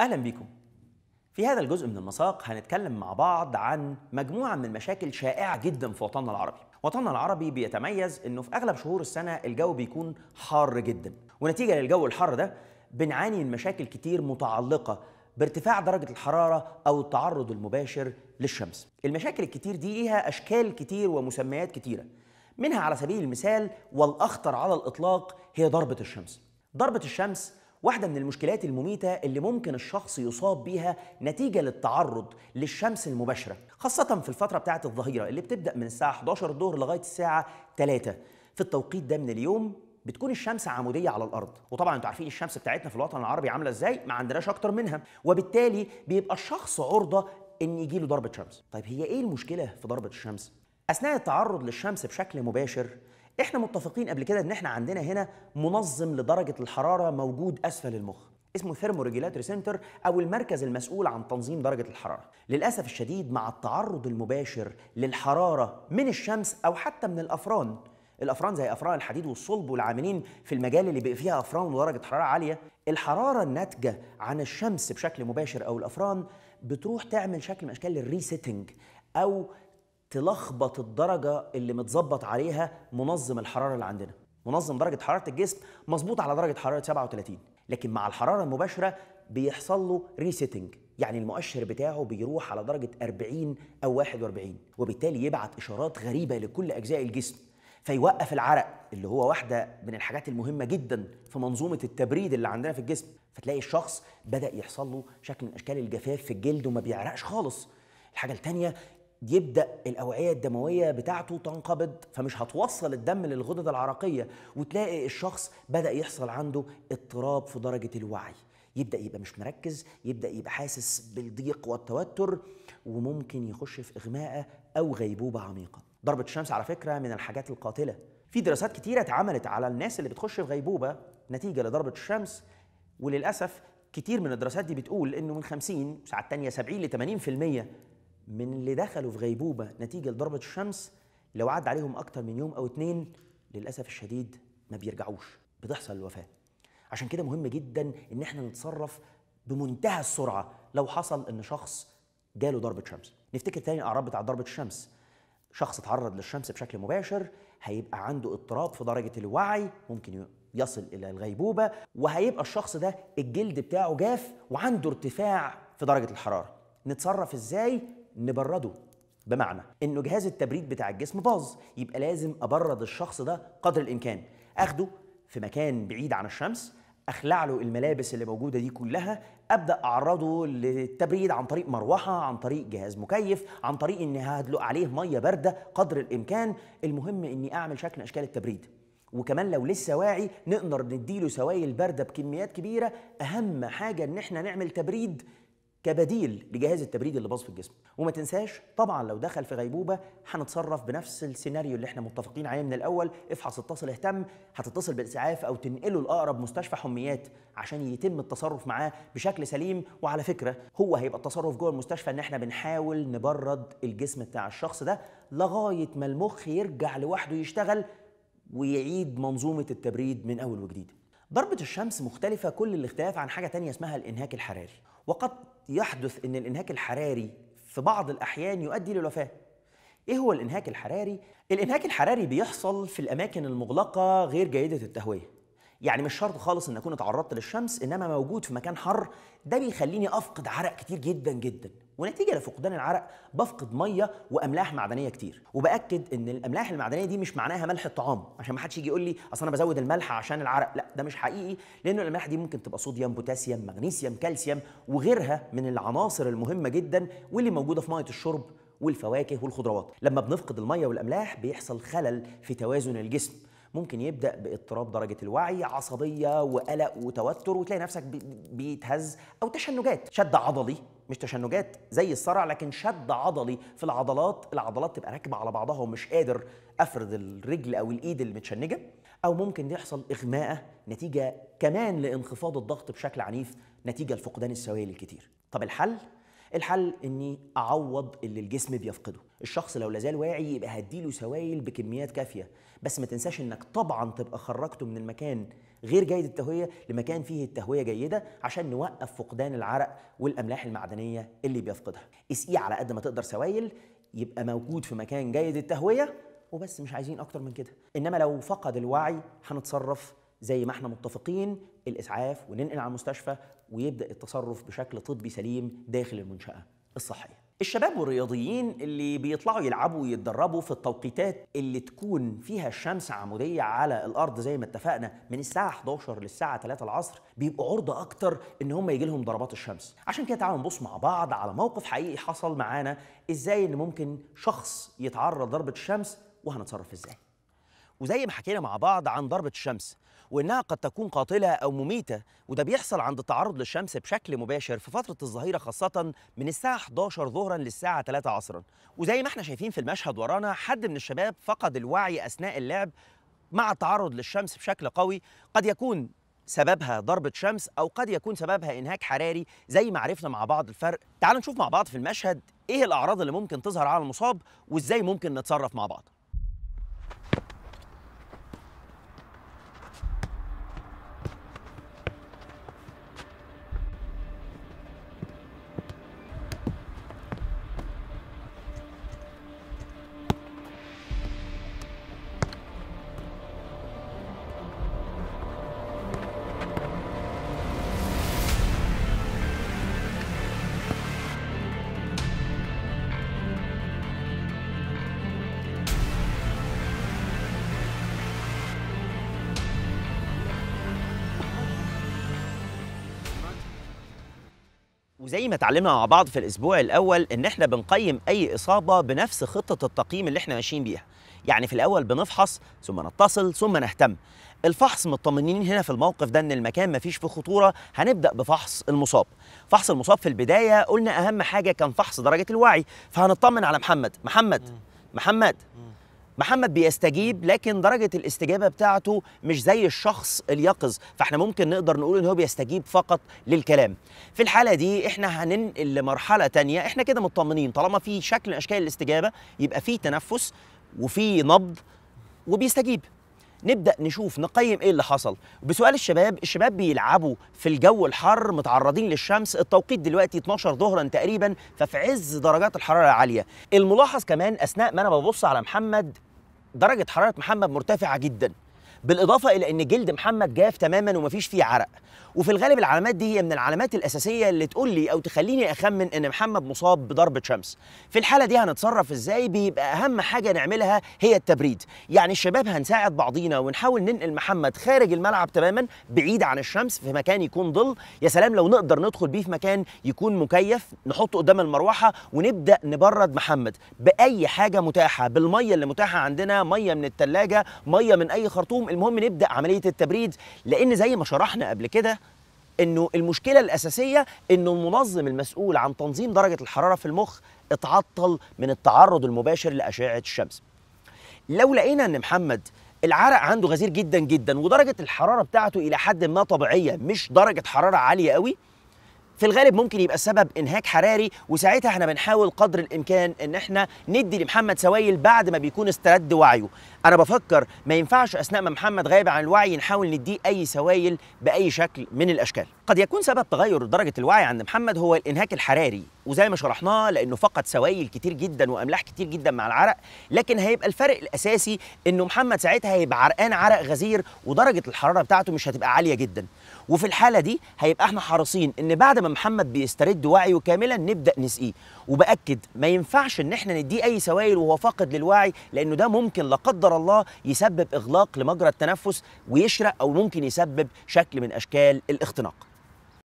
اهلا بيكم في هذا الجزء من المساق هنتكلم مع بعض عن مجموعه من المشاكل شائعه جدا في وطننا العربي وطننا العربي بيتميز انه في اغلب شهور السنه الجو بيكون حار جدا ونتيجه للجو الحار ده بنعاني من مشاكل كتير متعلقه بارتفاع درجة الحرارة أو التعرض المباشر للشمس. المشاكل الكتير دي ليها أشكال كتير ومسميات كتيرة. منها على سبيل المثال والأخطر على الإطلاق هي ضربة الشمس. ضربة الشمس واحدة من المشكلات المميتة اللي ممكن الشخص يصاب بيها نتيجة للتعرض للشمس المباشرة خاصة في الفترة بتاعة الظهيرة اللي بتبدأ من الساعة 11 الظهر لغاية الساعة 3 في التوقيت ده من اليوم بتكون الشمس عموديه على الارض وطبعا انتوا عارفين الشمس بتاعتنا في الوطن العربي عامله ازاي ما عندناش اكتر منها وبالتالي بيبقى الشخص عرضه ان يجيله ضربه شمس طيب هي ايه المشكله في ضربه الشمس اثناء التعرض للشمس بشكل مباشر احنا متفقين قبل كده ان احنا عندنا هنا منظم لدرجه الحراره موجود اسفل المخ اسمه ثيرموريجيلاتوري سنتر او المركز المسؤول عن تنظيم درجه الحراره للاسف الشديد مع التعرض المباشر للحراره من الشمس او حتى من الافران الافران زي افران الحديد والصلب والعاملين في المجال اللي بقى فيها افران ودرجه حراره عاليه الحراره الناتجه عن الشمس بشكل مباشر او الافران بتروح تعمل شكل من اشكال الريسيتنج او تلخبط الدرجه اللي متظبط عليها منظم الحراره اللي عندنا منظم درجه حراره الجسم مظبوط على درجه حراره 37 لكن مع الحراره المباشره بيحصل له ريسيتنج يعني المؤشر بتاعه بيروح على درجه 40 او 41 وبالتالي يبعت اشارات غريبه لكل اجزاء الجسم فيوقف العرق اللي هو واحده من الحاجات المهمه جدا في منظومه التبريد اللي عندنا في الجسم فتلاقي الشخص بدا يحصل له شكل من اشكال الجفاف في الجلد وما بيعرقش خالص الحاجه الثانيه يبدا الاوعيه الدمويه بتاعته تنقبض فمش هتوصل الدم للغدد العرقيه وتلاقي الشخص بدا يحصل عنده اضطراب في درجه الوعي يبدا يبقى مش مركز يبدا يبقى حاسس بالضيق والتوتر وممكن يخش في اغماء او غيبوبه عميقه ضربه الشمس على فكره من الحاجات القاتله في دراسات كتيره اتعملت على الناس اللي بتخش في غيبوبه نتيجه لضربه الشمس وللاسف كتير من الدراسات دي بتقول انه من 50 ساعات تانية 70 ل 80% من اللي دخلوا في غيبوبة نتيجة لضربة الشمس لو عدى عليهم أكتر من يوم أو اتنين للأسف الشديد ما بيرجعوش بتحصل الوفاة عشان كده مهم جدا إن احنا نتصرف بمنتهى السرعة لو حصل إن شخص جاله ضربة شمس نفتكر تاني الأعراض بتاع ضربة الشمس شخص اتعرض للشمس بشكل مباشر هيبقى عنده اضطراب في درجة الوعي ممكن يصل إلى الغيبوبة وهيبقى الشخص ده الجلد بتاعه جاف وعنده ارتفاع في درجة الحرارة نتصرف ازاي نبرده بمعنى انه جهاز التبريد بتاع الجسم باظ يبقى لازم ابرد الشخص ده قدر الامكان اخده في مكان بعيد عن الشمس اخلع له الملابس اللي موجوده دي كلها ابدا اعرضه للتبريد عن طريق مروحه عن طريق جهاز مكيف عن طريق اني هدلق عليه ميه بارده قدر الامكان المهم اني اعمل شكل اشكال التبريد وكمان لو لسه واعي نقدر نديله سوائل بارده بكميات كبيره اهم حاجه ان احنا نعمل تبريد كبديل لجهاز التبريد اللي باظ في الجسم وما تنساش طبعا لو دخل في غيبوبه هنتصرف بنفس السيناريو اللي احنا متفقين عليه من الاول افحص اتصل اهتم هتتصل بالاسعاف او تنقله لاقرب مستشفى حميات عشان يتم التصرف معاه بشكل سليم وعلى فكره هو هيبقى التصرف جوه المستشفى ان احنا بنحاول نبرد الجسم بتاع الشخص ده لغايه ما المخ يرجع لوحده يشتغل ويعيد منظومه التبريد من اول وجديد ضربة الشمس مختلفة كل الاختلاف عن حاجة تانية اسمها الإنهاك الحراري وقد يحدث أن الإنهاك الحراري في بعض الأحيان يؤدي للوفاة إيه هو الإنهاك الحراري؟ الإنهاك الحراري بيحصل في الأماكن المغلقة غير جيدة التهوية يعني مش شرط خالص ان اكون اتعرضت للشمس انما موجود في مكان حر ده بيخليني افقد عرق كتير جدا جدا ونتيجه لفقدان العرق بفقد ميه واملاح معدنيه كتير وباكد ان الاملاح المعدنيه دي مش معناها ملح الطعام عشان ما حدش يجي يقول لي اصل انا بزود الملح عشان العرق لا ده مش حقيقي لان الاملاح دي ممكن تبقى صوديوم بوتاسيوم مغنيسيوم كالسيوم وغيرها من العناصر المهمه جدا واللي موجوده في ميه الشرب والفواكه والخضروات لما بنفقد الميه والاملاح بيحصل خلل في توازن الجسم ممكن يبدا باضطراب درجه الوعي عصبيه وقلق وتوتر وتلاقي نفسك بيتهز او تشنجات شد عضلي مش تشنجات زي الصرع لكن شد عضلي في العضلات العضلات تبقى راكبه على بعضها ومش قادر افرد الرجل او الايد المتشنجه او ممكن يحصل اغماء نتيجه كمان لانخفاض الضغط بشكل عنيف نتيجه لفقدان السوائل الكتير طب الحل الحل اني اعوض اللي الجسم بيفقده الشخص لو لازال واعي يبقى هديله سوائل بكميات كافيه بس ما تنساش انك طبعا تبقى خرجته من المكان غير جيد التهويه لمكان فيه التهويه جيده عشان نوقف فقدان العرق والاملاح المعدنيه اللي بيفقدها اسقيه على قد ما تقدر سوائل يبقى موجود في مكان جيد التهويه وبس مش عايزين اكتر من كده انما لو فقد الوعي هنتصرف زي ما احنا متفقين الاسعاف وننقل على المستشفى ويبدا التصرف بشكل طبي سليم داخل المنشاه الصحيه الشباب والرياضيين اللي بيطلعوا يلعبوا ويتدربوا في التوقيتات اللي تكون فيها الشمس عمودية على الأرض زي ما اتفقنا من الساعة 11 للساعة 3 العصر بيبقوا عرضة أكتر إن هم يجي لهم ضربات الشمس عشان كده تعالوا نبص مع بعض على موقف حقيقي حصل معانا إزاي إن ممكن شخص يتعرض ضربة الشمس وهنتصرف إزاي وزي ما حكينا مع بعض عن ضربة الشمس وانها قد تكون قاتله او مميته وده بيحصل عند التعرض للشمس بشكل مباشر في فتره الظهيره خاصه من الساعه 11 ظهرا للساعه 3 عصرا وزي ما احنا شايفين في المشهد ورانا حد من الشباب فقد الوعي اثناء اللعب مع التعرض للشمس بشكل قوي قد يكون سببها ضربة شمس أو قد يكون سببها إنهاك حراري زي ما عرفنا مع بعض الفرق تعالوا نشوف مع بعض في المشهد إيه الأعراض اللي ممكن تظهر على المصاب وإزاي ممكن نتصرف مع بعض وزي ما اتعلمنا مع بعض في الاسبوع الاول ان احنا بنقيم اي اصابه بنفس خطه التقييم اللي احنا ماشيين بيها يعني في الاول بنفحص ثم نتصل ثم نهتم الفحص مطمنين هنا في الموقف ده ان المكان مفيش فيه خطوره هنبدا بفحص المصاب فحص المصاب في البدايه قلنا اهم حاجه كان فحص درجه الوعي فهنطمن على محمد محمد محمد محمد بيستجيب لكن درجة الاستجابة بتاعته مش زي الشخص اليقظ فاحنا ممكن نقدر نقول ان هو بيستجيب فقط للكلام في الحالة دي احنا هننقل لمرحلة تانية احنا كده مطمنين طالما في شكل من اشكال الاستجابة يبقى في تنفس وفي نبض وبيستجيب نبدا نشوف نقيم ايه اللي حصل بسؤال الشباب الشباب بيلعبوا في الجو الحر متعرضين للشمس التوقيت دلوقتي 12 ظهرا تقريبا ففي عز درجات الحراره العاليه الملاحظ كمان اثناء ما انا ببص على محمد درجه حراره محمد مرتفعه جدا بالاضافه الى ان جلد محمد جاف تماما ومفيش فيه عرق وفي الغالب العلامات دي هي من العلامات الاساسيه اللي تقول لي او تخليني اخمن ان محمد مصاب بضربه شمس في الحاله دي هنتصرف ازاي بيبقى اهم حاجه نعملها هي التبريد يعني الشباب هنساعد بعضينا ونحاول ننقل محمد خارج الملعب تماما بعيد عن الشمس في مكان يكون ظل يا سلام لو نقدر ندخل بيه في مكان يكون مكيف نحطه قدام المروحه ونبدا نبرد محمد باي حاجه متاحه بالميه اللي متاحه عندنا ميه من الثلاجه ميه من اي خرطوم المهم نبدا عمليه التبريد لان زي ما شرحنا قبل كده انه المشكله الاساسيه انه المنظم المسؤول عن تنظيم درجه الحراره في المخ اتعطل من التعرض المباشر لاشعه الشمس لو لقينا ان محمد العرق عنده غزير جدا جدا ودرجه الحراره بتاعته الى حد ما طبيعيه مش درجه حراره عاليه قوي في الغالب ممكن يبقى السبب انهاك حراري وساعتها احنا بنحاول قدر الامكان ان احنا ندي لمحمد سوائل بعد ما بيكون استرد وعيه انا بفكر ما ينفعش اثناء ما محمد غايب عن الوعي نحاول نديه اي سوائل باي شكل من الاشكال قد يكون سبب تغير درجة الوعي عند محمد هو الإنهاك الحراري وزي ما شرحناه لأنه فقد سوائل كتير جدا وأملاح كتير جدا مع العرق لكن هيبقى الفرق الأساسي إنه محمد ساعتها هيبقى عرقان عرق غزير ودرجة الحرارة بتاعته مش هتبقى عالية جدا وفي الحالة دي هيبقى احنا حريصين إن بعد ما محمد بيسترد وعيه كاملا نبدأ نسقيه وبأكد ما ينفعش إن احنا نديه أي سوائل وهو فاقد للوعي لأنه ده ممكن لا قدر الله يسبب إغلاق لمجرى التنفس ويشرق أو ممكن يسبب شكل من أشكال الاختناق